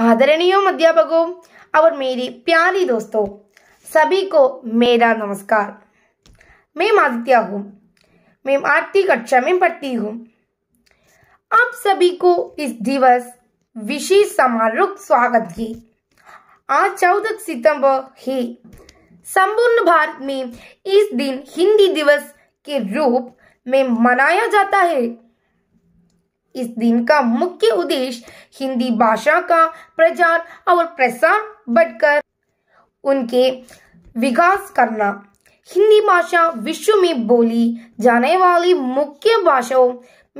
आदरणीय अध्यापकों और मेरी प्यारी दोस्तों सभी को मेरा नमस्कार मैं आदित्य हूँ मैं आठवीं कक्षा में पढ़ती हूँ आप सभी को इस दिवस विशेष समारोह स्वागत की आज चौदह सितंबर है संपूर्ण भारत में इस दिन हिंदी दिवस के रूप में मनाया जाता है इस दिन का मुख्य उद्देश्य हिंदी भाषा का प्रचार और प्रसार बढ़कर उनके विकास करना हिंदी भाषा विश्व में बोली जाने वाली मुख्य भाषाओं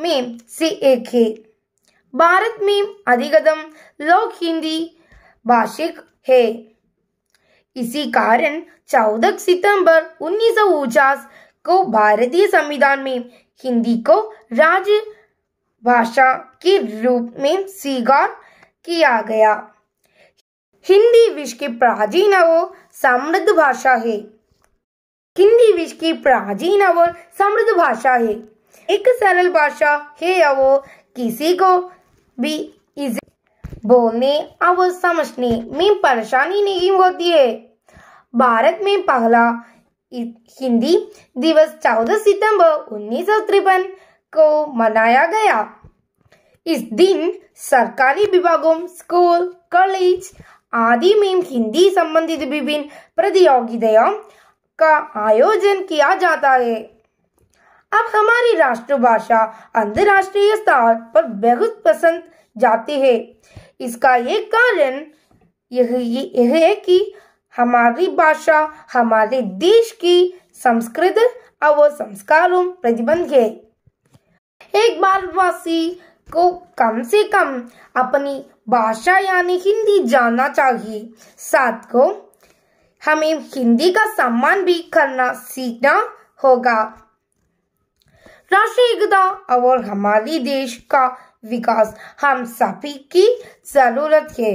में से एक है भारत में अधिकतम लोग हिंदी भाषिक है इसी कारण 14 सितंबर उन्नीस को भारतीय संविधान में हिंदी को राज्य भाषा के रूप में स्वीकार किया गया हिंदी विश्व की प्राचीन और समृद्ध भाषा है हिंदी विश्व की प्राचीन और समृद्ध भाषा है एक सरल भाषा है वो किसी को भी इसे बोलने और समझने में परेशानी नहीं होती है भारत में पहला हिंदी दिवस 14 सितंबर उन्नीस सौ तिरपन को मनाया गया इस दिन सरकारी विभागों स्कूल कॉलेज आदि में हिंदी संबंधित विभिन्न प्रतियोगिताओं का आयोजन किया जाता है अब हमारी राष्ट्रभाषा अंतरराष्ट्रीय स्तर पर बहुत पसंद जाती है इसका एक कारण यह यह है कि हमारी भाषा हमारे देश की संस्कृति और संस्कारों प्रतिबंध है प्रत्येक भारतवासी को कम से कम अपनी भाषा यानी हिंदी जानना चाहिए साथ को हमें हिंदी का सम्मान भी करना सीखना होगा राष्ट्रीय एकता और हमारे देश का विकास हम सभी की जरूरत है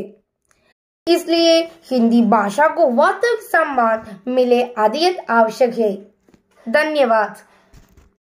इसलिए हिंदी भाषा को वास्तविक सम्मान मिले अत्यंत आवश्यक है धन्यवाद